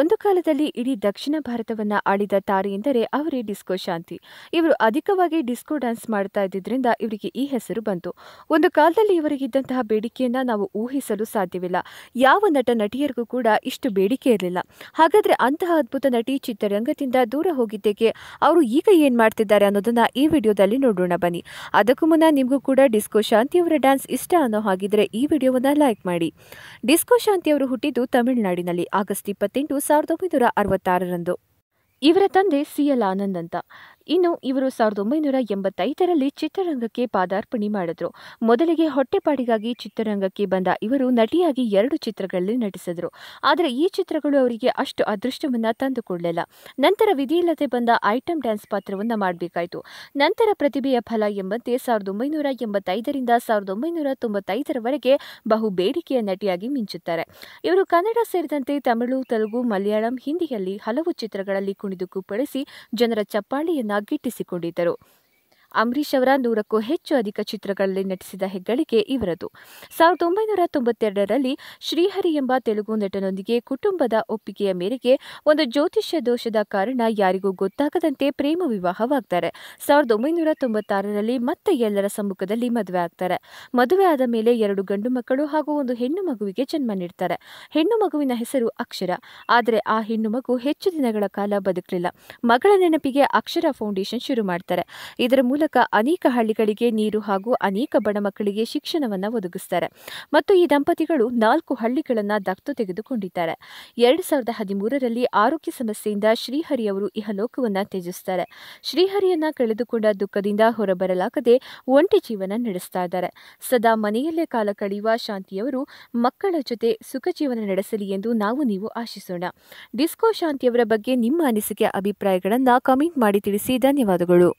ಒಂದು ಕಾಲದಲ್ಲಿ ಇಡೀ ದಕ್ಷಿಣ ಭಾರತವನ್ನು ಆಳಿದ ತಾರೆ ಎಂದರೆ ಅವರೇ ಡಿಸ್ಕೋ ಶಾಂತಿ ಇವರು ಅಧಿಕವಾಗಿ ಡಿಸ್ಕೋ ಡ್ಯಾನ್ಸ್ ಮಾಡ್ತಾ ಇದ್ದಿದ್ದರಿಂದ ಇವರಿಗೆ ಈ ಹೆಸರು ಬಂತು ಒಂದು ಕಾಲದಲ್ಲಿ ಇವರಿಗಿದ್ದಂತಹ ಬೇಡಿಕೆಯನ್ನ ನಾವು ಊಹಿಸಲು ಸಾಧ್ಯವಿಲ್ಲ ಯಾವ ನಟ ನಟಿಯರಿಗೂ ಕೂಡ ಇಷ್ಟು ಬೇಡಿಕೆ ಇರಲಿಲ್ಲ ಹಾಗಾದ್ರೆ ಅಂತಹ ಅದ್ಭುತ ನಟಿ ಚಿತ್ರರಂಗದಿಂದ ದೂರ ಹೋಗಿದ್ದೇಕೆ ಅವರು ಈಗ ಏನು ಮಾಡ್ತಿದ್ದಾರೆ ಅನ್ನೋದನ್ನ ಈ ವಿಡಿಯೋದಲ್ಲಿ ನೋಡೋಣ ಬನ್ನಿ ಅದಕ್ಕೂ ಮುನ್ನ ನಿಮಗೂ ಕೂಡ ಡಿಸ್ಕೋ ಶಾಂತಿಯವರ ಡ್ಯಾನ್ಸ್ ಇಷ್ಟ ಅನ್ನೋ ಹಾಗಿದ್ರೆ ಈ ವಿಡಿಯೋವನ್ನು ಲೈಕ್ ಮಾಡಿ ಡಿಸ್ಕೋ ಶಾಂತಿಯವರು ಹುಟ್ಟಿದ್ದು ತಮಿಳುನಾಡಿನಲ್ಲಿ ಆಗಸ್ಟ್ ಇಪ್ಪತ್ತೆಂಟು ಸಾವಿರದ ಒಂಬೈನೂರ ಅರವತ್ತಾರರಂದು ಇವರ ತಂದೆ ಸಿ ಎಲ್ ಆನಂದ್ ಅಂತ ಇನ್ನು ಇವರು ಸಾವಿರದ ಒಂಬೈನೂರ ಎಂಬತ್ತೈದರಲ್ಲಿ ಚಿತ್ರರಂಗಕ್ಕೆ ಪಾದಾರ್ಪಣೆ ಮಾಡಿದ್ರು ಮೊದಲಿಗೆ ಹೊಟ್ಟೆಪಾಡಿಗಾಗಿ ಚಿತ್ರರಂಗಕ್ಕೆ ಬಂದ ಇವರು ನಟಿಯಾಗಿ ಎರಡು ಚಿತ್ರಗಳಲ್ಲಿ ನಟಿಸಿದ್ರು ಆದರೆ ಈ ಚಿತ್ರಗಳು ಅವರಿಗೆ ಅಷ್ಟು ಅದೃಷ್ಟವನ್ನು ತಂದುಕೊಡಲಿಲ್ಲ ನಂತರ ವಿಧಿಯಿಲ್ಲದೆ ಬಂದ ಐಟಂ ಡ್ಯಾನ್ಸ್ ಪಾತ್ರವನ್ನು ಮಾಡಬೇಕಾಯಿತು ನಂತರ ಪ್ರತಿಭೆಯ ಫಲ ಎಂಬಂತೆ ಸಾವಿರದ ಒಂಬೈನೂರ ಎಂಬತ್ತೈದರಿಂದ ಸಾವಿರದ ಒಂಬೈನೂರ ತೊಂಬತ್ತೈದರವರೆಗೆ ಬಹು ಬೇಡಿಕೆಯ ನಟಿಯಾಗಿ ಮಿಂಚುತ್ತಾರೆ ಇವರು ಕನ್ನಡ ಸೇರಿದಂತೆ ತಮಿಳು ತೆಲುಗು ಮಲಯಾಳಂ ಹಿಂದಿಯಲ್ಲಿ ಹಲವು ಚಿತ್ರಗಳಲ್ಲಿ ಕುಣಿದು ಕುಪ್ಪಳಿಸಿ ಜನರ ಚಪ್ಪಾಳಿಯನ್ನು ಗಿಟ್ಟಿಸಿಕೊಂಡಿದ್ದರು ಅಂಬರೀಷ್ ಅವರ ನೂರಕ್ಕೂ ಹೆಚ್ಚು ಅಧಿಕ ಚಿತ್ರಗಳಲ್ಲಿ ನಟಿಸಿದ ಹೆಗ್ಗಳಿಕೆ ಇವರದು ಸಾವಿರದ ಒಂಬೈನೂರ ತೊಂಬತ್ತೆರಡರಲ್ಲಿ ಶ್ರೀಹರಿ ಎಂಬ ತೆಲುಗು ನಟನೊಂದಿಗೆ ಕುಟುಂಬದ ಒಪ್ಪಿಗೆಯ ಮೇರೆಗೆ ಒಂದು ಜ್ಯೋತಿಷ್ಯ ದೋಷದ ಕಾರಣ ಯಾರಿಗೂ ಗೊತ್ತಾಗದಂತೆ ಪ್ರೇಮ ವಿವಾಹವಾಗ್ತಾರೆ ಸಾವಿರದ ಒಂಬೈನೂರ ತೊಂಬತ್ತಾರರಲ್ಲಿ ಮತ್ತೆ ಎಲ್ಲರ ಸಮ್ಮುಖದಲ್ಲಿ ಮದುವೆ ಆಗ್ತಾರೆ ಮದುವೆ ಆದ ಮೇಲೆ ಎರಡು ಗಂಡು ಮಕ್ಕಳು ಹಾಗೂ ಒಂದು ಹೆಣ್ಣು ಮಗುವಿಗೆ ಜನ್ಮ ನೀಡ್ತಾರೆ ಹೆಣ್ಣು ಮಗುವಿನ ಹೆಸರು ಅಕ್ಷರ ಆದರೆ ಆ ಹೆಣ್ಣು ಮಗು ಹೆಚ್ಚು ದಿನಗಳ ಕಾಲ ಬದುಕಲಿಲ್ಲ ಮಗಳ ನೆನಪಿಗೆ ಅಕ್ಷರ ಫೌಂಡೇಶನ್ ಶುರು ಮಾಡ್ತಾರೆ ಇದರ ಮೂಲಕ ಮೂಲಕ ಅನೇಕ ಹಳ್ಳಿಗಳಿಗೆ ನೀರು ಹಾಗೂ ಅನೇಕ ಬಡ ಮಕ್ಕಳಿಗೆ ಶಿಕ್ಷಣವನ್ನು ಒದಗಿಸ್ತಾರೆ ಮತ್ತು ಈ ದಂಪತಿಗಳು ನಾಲ್ಕು ಹಳ್ಳಿಗಳನ್ನು ದತ್ತು ತೆಗೆದುಕೊಂಡಿದ್ದಾರೆ ಎರಡು ಸಾವಿರದ ಹದಿಮೂರರಲ್ಲಿ ಆರೋಗ್ಯ ಸಮಸ್ಯೆಯಿಂದ ಶ್ರೀಹರಿ ಅವರು ಇಹಲೋಕವನ್ನು ತ್ಯಜಿಸ್ತಾರೆ ಶ್ರೀಹರಿಯನ್ನ ಕಳೆದುಕೊಂಡ ದುಃಖದಿಂದ ಹೊರಬರಲಾಗದೆ ಒಂಟಿ ಜೀವನ ನಡೆಸ್ತಾ ಇದ್ದಾರೆ ಸದಾ ಮನೆಯಲ್ಲೇ ಕಾಲ ಕಳೆಯುವ ಶಾಂತಿಯವರು ಮಕ್ಕಳ ಜೊತೆ ಸುಖ ಜೀವನ ನಡೆಸಲಿ ಎಂದು ನಾವು ನೀವು ಆಶಿಸೋಣ ಡಿಸ್ಕೋ ಶಾಂತಿಯವರ ಬಗ್ಗೆ ನಿಮ್ಮ ಅನಿಸಿಕೆ ಅಭಿಪ್ರಾಯಗಳನ್ನು ಕಮೆಂಟ್ ಮಾಡಿ ತಿಳಿಸಿ ಧನ್ಯವಾದಗಳು